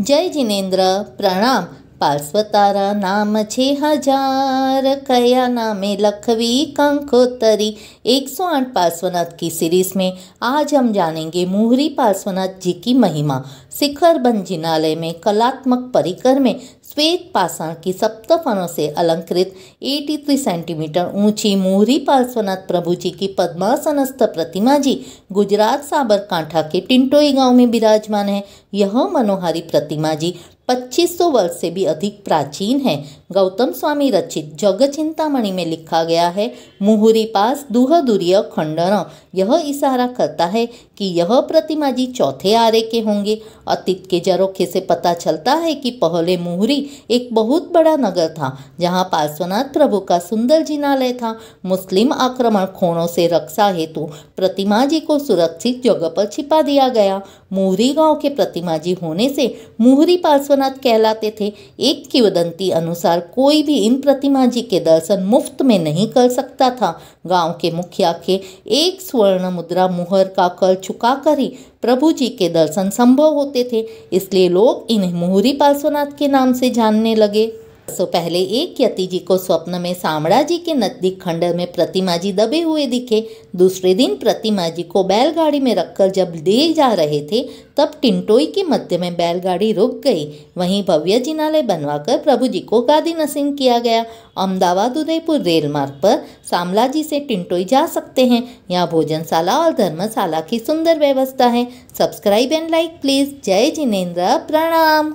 जय जिनेन्द्र प्रणाम पार्श्वतारा नाम छे हजार कया नामे लखवी कंकोत्तरी एक सौ आठ पार्श्वनाथ की सीरीज में आज हम जानेंगे मुहरी पार्श्वनाथ जी की महिमा शिखर जिनालय में कलात्मक परिकर में श्वेत पाषाण की सप्तफनों से अलंकृत 83 सेंटीमीटर ऊंची मुहरी पार्श्वनाथ प्रभु जी की पद्मासनस्थ प्रतिमा जी गुजरात साबरकांठा के टिंटोई गांव में विराजमान है यह मनोहारी प्रतिमा जी 2500 वर्ष से भी अधिक प्राचीन है गौतम स्वामी रचित जग चिंतामणि में लिखा गया है मुहुरी पास दुह दुरीय खंडन यह इशारा करता है कि यह प्रतिमा जी चौथे आर्य के होंगे अतीत के जरोखे से पता चलता है कि पहले मुहरी एक बहुत बड़ा नगर था जहाँ पार्श्वनाथ प्रभु का सुंदर जिनालय था मुस्लिम आक्रमण खोणों से रक्षा हेतु प्रतिमा जी को सुरक्षित जगह पर छिपा दिया गया मोहरी गांव के प्रतिमा जी होने से मोहरी पार्श्वनाथ कहलाते थे एक किवदंती अनुसार कोई भी इन प्रतिमा जी के दर्शन मुफ्त में नहीं कर सकता था गांव के मुखिया के एक स्वर्ण मुद्रा मुहर का कर चुका कर ही प्रभु जी के दर्शन संभव होते थे इसलिए लोग इन्हें मोहरी पार्श्वनाथ के नाम से जानने लगे सो पहले एक यति जी को स्वप्न में सामड़ा जी के नजदीक खंडर में प्रतिमा जी दबे हुए दिखे दूसरे दिन प्रतिमा जी को बैलगाड़ी में रखकर जब ले जा रहे थे तब टिंटोई के मध्य में बैलगाड़ी रुक गई वहीं भव्य बनवा बनवाकर प्रभु जी को गादी नसीन किया गया अहमदाबाद उदयपुर रेल मार्ग पर सामला जी से टिंटोई जा सकते हैं यहाँ भोजनशाला और धर्मशाला की सुंदर व्यवस्था है सब्सक्राइब एंड लाइक प्लीज़ जय जिनेन्द्र प्रणाम